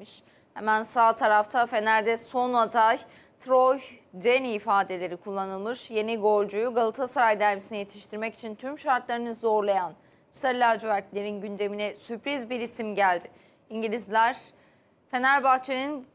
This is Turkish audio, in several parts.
etmiş. Hemen sağ tarafta Fener'de son aday Troy Deni ifadeleri kullanılmış. Yeni golcüyü Galatasaray derbisine yetiştirmek için tüm şartlarını zorlayan Sarı lacivertlerin gündemine sürpriz bir isim geldi. İngilizler Fenerbahçe'nin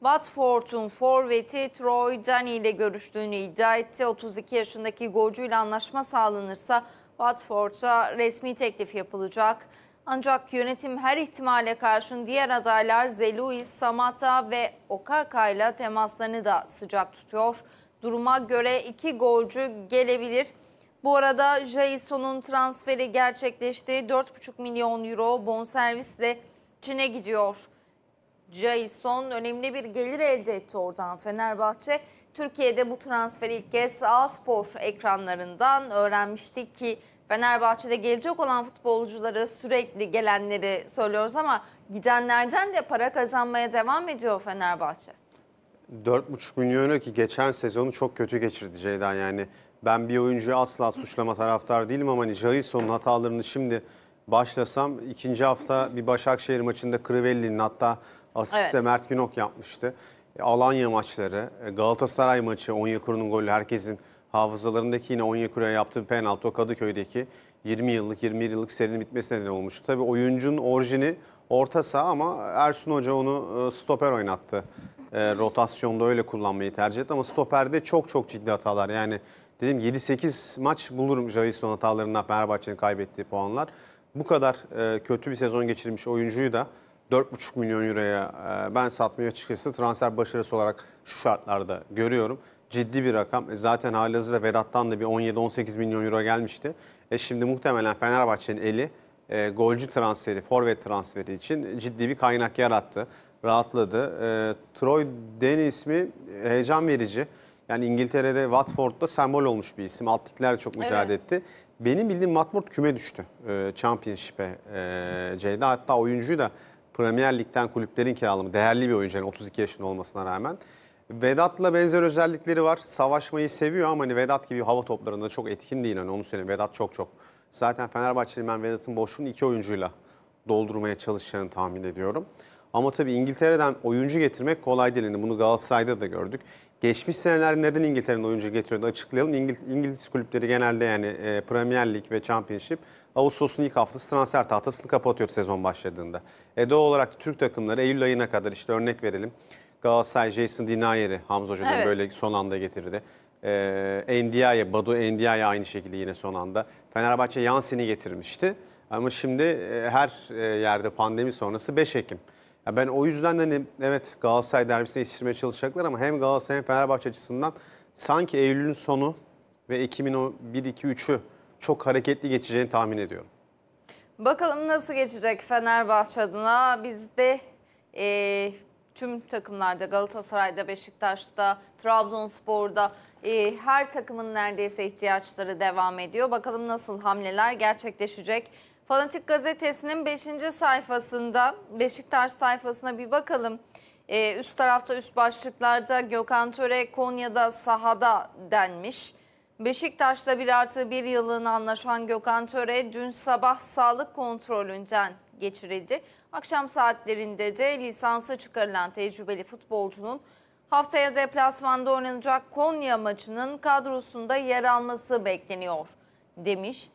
Watford'un forveti Troy Dani ile görüştüğünü iddia etti. 32 yaşındaki golcüyle anlaşma sağlanırsa Watford'a resmi teklif yapılacak. Ancak yönetim her ihtimale karşın diğer adaylar Zeluis, Samata ve Okaka ile temaslarını da sıcak tutuyor. Duruma göre iki golcü gelebilir. Bu arada Jason'un transferi gerçekleşti. 4,5 milyon euro bonservisle Çin'e gidiyor. Jason önemli bir gelir elde etti oradan Fenerbahçe. Türkiye'de bu transferi ilk kez A Spor ekranlarından öğrenmiştik ki Fenerbahçe'de gelecek olan futbolcuları sürekli gelenleri söylüyoruz ama gidenlerden de para kazanmaya devam ediyor Fenerbahçe. 4,5 milyonu ki geçen sezonu çok kötü geçirdi Ceyda. yani. Ben bir oyuncuyu asla suçlama taraftar değilim ama hani Jailson'un hatalarını şimdi başlasam ikinci hafta bir Başakşehir maçında Crivelli'nin hatta asiste evet. Mert Günok yapmıştı. E, Alanya maçları, e, Galatasaray maçı, Onyekuru'nun golü herkesin hafızalarındaki yine Onyekuru'ya yaptığı penaltı o Kadıköy'deki 20 yıllık 21 yıllık serinin bitmesine neden olmuştu. Tabii oyuncunun orijini orta saha ama Ersun Hoca onu e, stoper oynattı. E, rotasyonda öyle kullanmayı tercih etti ama stoperde çok çok ciddi hatalar. Yani dedim 7-8 maç bulurum Javison hatalarından Fenerbahçe'nin kaybettiği puanlar. Bu kadar e, kötü bir sezon geçirmiş oyuncuyu da 4,5 milyon euroya e, ben satmaya açıkçası transfer başarısı olarak şu şartlarda görüyorum ciddi bir rakam. E zaten halihazırda Vedat'tan da bir 17-18 milyon euro gelmişti. E şimdi muhtemelen Fenerbahçe'nin eli e, golcü transferi, forvet transferi için ciddi bir kaynak yarattı. Rahatladı. E, Troy Deni ismi heyecan verici. Yani İngiltere'de Watford'da sembol olmuş bir isim. Alt ligler çok mücadele evet. etti. Benim bildiğim Watford küme düştü e, Championship'e e, Ceyda. Hatta oyuncuyu da Premier Lig'den kulüplerin kiralama değerli bir oyuncu yani 32 yaşında olmasına rağmen. Vedat'la benzer özellikleri var. Savaşmayı seviyor ama hani Vedat gibi hava toplarında çok etkin değil. Hani onu söyleyeyim. Vedat çok çok. Zaten Fenerbahçe'nin ben Vedat'ın boşluğunu iki oyuncuyla doldurmaya çalışacağını tahmin ediyorum. Ama tabii İngiltere'den oyuncu getirmek kolay değil. Yani bunu Galatasaray'da da gördük. Geçmiş seneler neden İngiltere'nin oyuncu getiriyordu açıklayalım. İngil İngiliz kulüpleri genelde yani e, Premier Lig ve Championship Ağustos'un ilk haftası transfer tahtasını kapatıyor sezon başladığında. E doğal olarak Türk takımları Eylül ayına kadar işte örnek verelim. Galatasaray Jason Dinayer'i Hamza Hoca'dan evet. böyle son anda getirdi. Ee, Endia'ya, Badu Endia'ya aynı şekilde yine son anda. Fenerbahçe Yansini getirmişti. Ama şimdi e, her e, yerde pandemi sonrası 5 Ekim. Ya ben o yüzden hani evet Galatasaray derbisini yetiştirmeye çalışacaklar ama hem Galatasaray hem Fenerbahçe açısından sanki Eylül'ün sonu ve Ekim'in o 1-2-3'ü çok hareketli geçeceğini tahmin ediyorum. Bakalım nasıl geçecek Fenerbahçe adına. Biz de e, tüm takımlarda Galatasaray'da, Beşiktaş'ta, Trabzonspor'da e, her takımın neredeyse ihtiyaçları devam ediyor. Bakalım nasıl hamleler gerçekleşecek. Fanatik gazetesinin 5. sayfasında Beşiktaş sayfasına bir bakalım. E, üst tarafta üst başlıklarda Gökhan Töre Konya'da sahada denmiş. Beşiktaş'ta bir artı bir yılın anlaşan Gökhan Töre dün sabah sağlık kontrolünden geçirildi. Akşam saatlerinde de lisansı çıkarılan tecrübeli futbolcunun haftaya deplasmanda oynanacak Konya maçının kadrosunda yer alması bekleniyor demiş.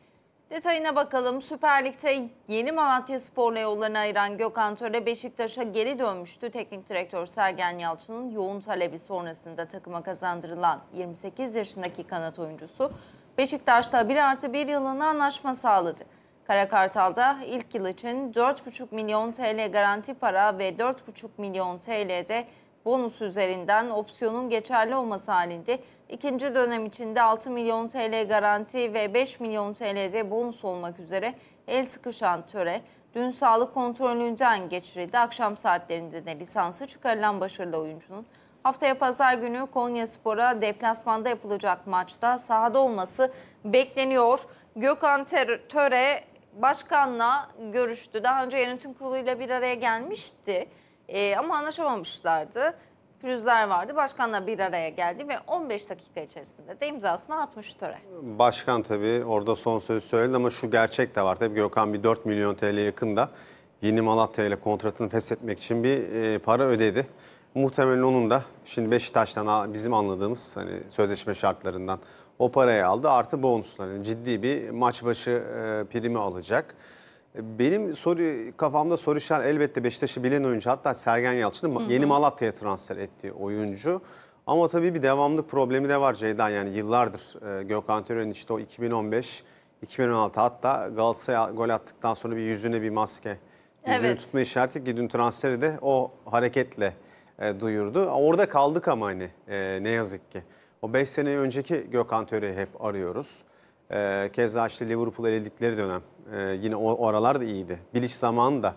Detayına bakalım. Süper Lig'de yeni Malatya Spor'la yollarını ayıran Gökhan Töre Beşiktaş'a geri dönmüştü. Teknik direktör Sergen Yalçın'ın yoğun talebi sonrasında takıma kazandırılan 28 yaşındaki kanat oyuncusu Beşiktaş'ta 1 artı 1 yılını anlaşma sağladı. Karakartal'da ilk yıl için 4,5 milyon TL garanti para ve 4,5 milyon TL'de bonus üzerinden opsiyonun geçerli olması halinde ikinci dönem içinde 6 milyon TL garanti ve 5 milyon TL'de bonus olmak üzere el sıkışan töre dün sağlık kontrolünden geçirildi. Akşam saatlerinde de lisansı çıkarılan başarılı oyuncunun Haftaya pazar günü Konya Spor'a deplasmanda yapılacak maçta sahada olması bekleniyor. Gökhan Töre başkanla görüştü. Daha önce yönetim kuruluyla bir araya gelmişti e, ama anlaşamamışlardı. Pürüzler vardı. Başkanla bir araya geldi ve 15 dakika içerisinde de imzasını atmış töre. Başkan tabii orada son sözü söyledi ama şu gerçek de var. Tabii Gökhan bir 4 milyon TL yakında Yeni Malatya ile kontratını feshetmek için bir e, para ödedi. Muhtemelen onun da şimdi Beşiktaş'tan bizim anladığımız hani sözleşme şartlarından o parayı aldı. Artı bonuslar. ciddi bir maç başı e, primi alacak. E, benim soru kafamda soru işareti elbette Beşiktaş'ı bilen oyuncu hatta Sergen Yalçın'ı yeni Malatya'ya transfer ettiği oyuncu. Ama tabii bir devamlık problemi de var Ceyda yani yıllardır e, Gökhan Tören'in işte o 2015 2016 hatta Galatasaray gol attıktan sonra bir yüzüne bir maske yüzünü evet. tutma işareti ki dün transferi de o hareketle e, duyurdu. Orada kaldık ama hani e, ne yazık ki. O 5 sene önceki Gökhan Töre'yi hep arıyoruz. E, keza işte Liverpool elildikleri dönem e, yine o, o aralar da iyiydi. Biliş zamanı da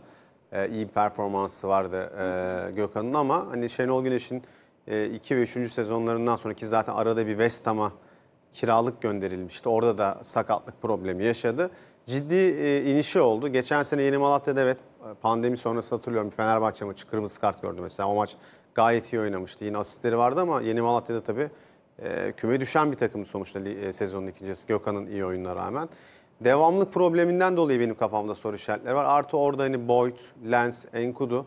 e, iyi performansı vardı e, Gökhan'ın ama hani Şenol Güneş'in 2 e, ve 3. sezonlarından sonraki zaten arada bir West Ham'a kiralık gönderilmişti. Orada da sakatlık problemi yaşadı. Ciddi e, inişi oldu. Geçen sene Yeni Malatya'da evet pandemi sonrası hatırlıyorum Fenerbahçe maçı kırmızı kart gördü mesela. O maç gayet iyi oynamıştı. Yine asistleri vardı ama Yeni Malatya'da tabii e, küme düşen bir takım sonuçta e, sezonun ikincisi Gökhan'ın iyi oyununa rağmen. Devamlık probleminden dolayı benim kafamda soru işaretleri var. Artı orada hani Boyd, Lens, Enkudu.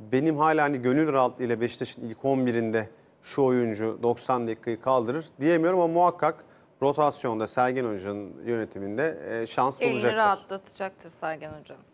Benim hala hani gönül rahatlığıyla Beşiktaş'ın ilk 11'inde şu oyuncu 90 dakikayı kaldırır diyemiyorum ama muhakkak rotasyonda Sergen Hoca'nın yönetiminde e, şans Elini bulacaktır. Elini rahatlatacaktır Sergen Hoca'nın.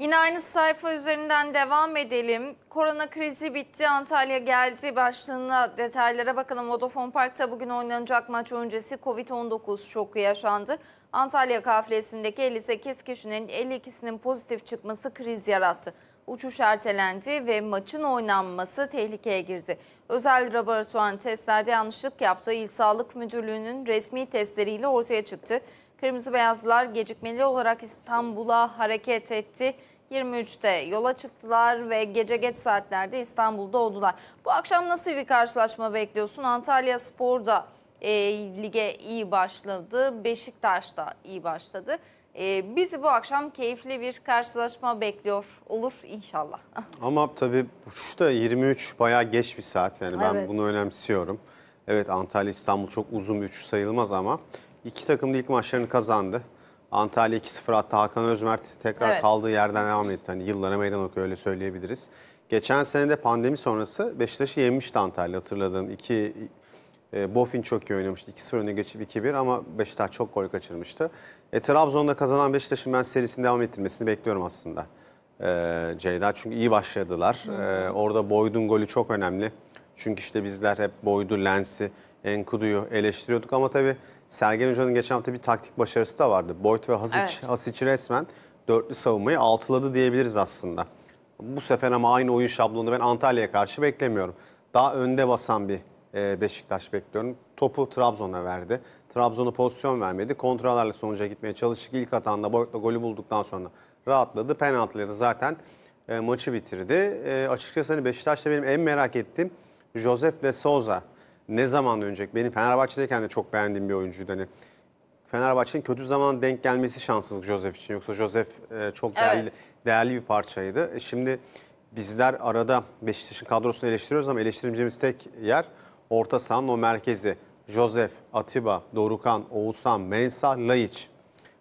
Yine aynı sayfa üzerinden devam edelim. Korona krizi bitti, Antalya geldi başlığına detaylara bakalım. Vodafone Park'ta bugün oynanacak maç öncesi Covid-19 şoku yaşandı. Antalya kafilesindeki 58 kişinin 52'sinin pozitif çıkması kriz yarattı. Uçuş ertelendi ve maçın oynanması tehlikeye girdi. Özel laboratuvar testlerde yanlışlık yaptığı İl Sağlık Müdürlüğü'nün resmi testleriyle ortaya çıktı. Kırmızı beyazlar gecikmeli olarak İstanbul'a hareket etti. 23'te yola çıktılar ve gece geç saatlerde İstanbul'da oldular. Bu akşam nasıl bir karşılaşma bekliyorsun? Antalya Spor'da e, lige iyi başladı, Beşiktaş da iyi başladı. E, bizi bu akşam keyifli bir karşılaşma bekliyor olur inşallah. Ama tabii şu da 23 bayağı geç bir saat yani ben evet. bunu önemsiyorum. Evet Antalya İstanbul çok uzun bir uçuş sayılmaz ama iki takım da ilk maçlarını kazandı. Antalya 2-0 attı. Hakan Özmert tekrar evet. kaldığı yerden devam etti. Hani yıllara meydan okuyor öyle söyleyebiliriz. Geçen sene de pandemi sonrası Beşiktaş'ı yenmişti Antalya hatırladığım. İki, e, Bofin çok iyi oynamıştı. 2-0 öne geçip 2-1 ama Beşiktaş çok gol kaçırmıştı. E, Trabzon'da kazanan Beşiktaş'ın ben serisini devam ettirmesini bekliyorum aslında. E, Ceyda çünkü iyi başladılar. E, orada Boyd'un golü çok önemli. Çünkü işte bizler hep Boyd'u, Lens'i, Enkudu'yu eleştiriyorduk ama tabii Sergen Hoca'nın geçen hafta bir taktik başarısı da vardı. Boyd ve Hasic, evet. Hasic resmen dörtlü savunmayı altıladı diyebiliriz aslında. Bu sefer ama aynı oyun şablonu ben Antalya'ya karşı beklemiyorum. Daha önde basan bir e, Beşiktaş bekliyorum. Topu Trabzon'a verdi. Trabzon'a pozisyon vermedi. Kontralarla sonuca gitmeye çalıştık. İlk atanda Boyd'la golü bulduktan sonra rahatladı. Penaltıyla da zaten e, maçı bitirdi. E, açıkçası hani Beşiktaş'ta benim en merak ettiğim Josef de Souza ne zaman dönecek? Benim Fenerbahçe'deyken de çok beğendiğim bir oyuncuydu. Hani Fenerbahçe'nin kötü zaman denk gelmesi şanssız Josef için. Yoksa Josef e, çok değerli, evet. değerli bir parçaydı. E şimdi bizler arada Beşiktaş'ın kadrosunu eleştiriyoruz ama eleştirmeyeceğimiz tek yer orta sahanın o merkezi. Josef, Atiba, Dorukan, Oğuzhan, Mensah, Laiç.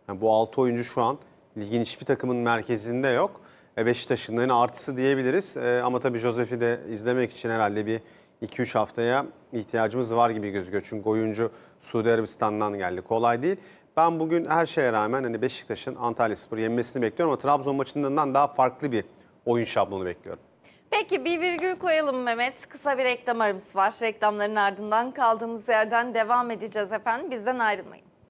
Yani bu altı oyuncu şu an ligin hiçbir takımın merkezinde yok. E Beşiktaş'ın yani artısı diyebiliriz. E, ama tabii Josef'i de izlemek için herhalde bir 2-3 haftaya ihtiyacımız var gibi gözüküyor. Çünkü oyuncu Suudi Arabistan'dan geldi. Kolay değil. Ben bugün her şeye rağmen hani Beşiktaş'ın Antalya Spor'u yenmesini bekliyorum ama Trabzon maçından daha farklı bir oyun şablonu bekliyorum. Peki bir virgül koyalım Mehmet. Kısa bir reklam aramız var. Reklamların ardından kaldığımız yerden devam edeceğiz efendim. Bizden ayrılmayın.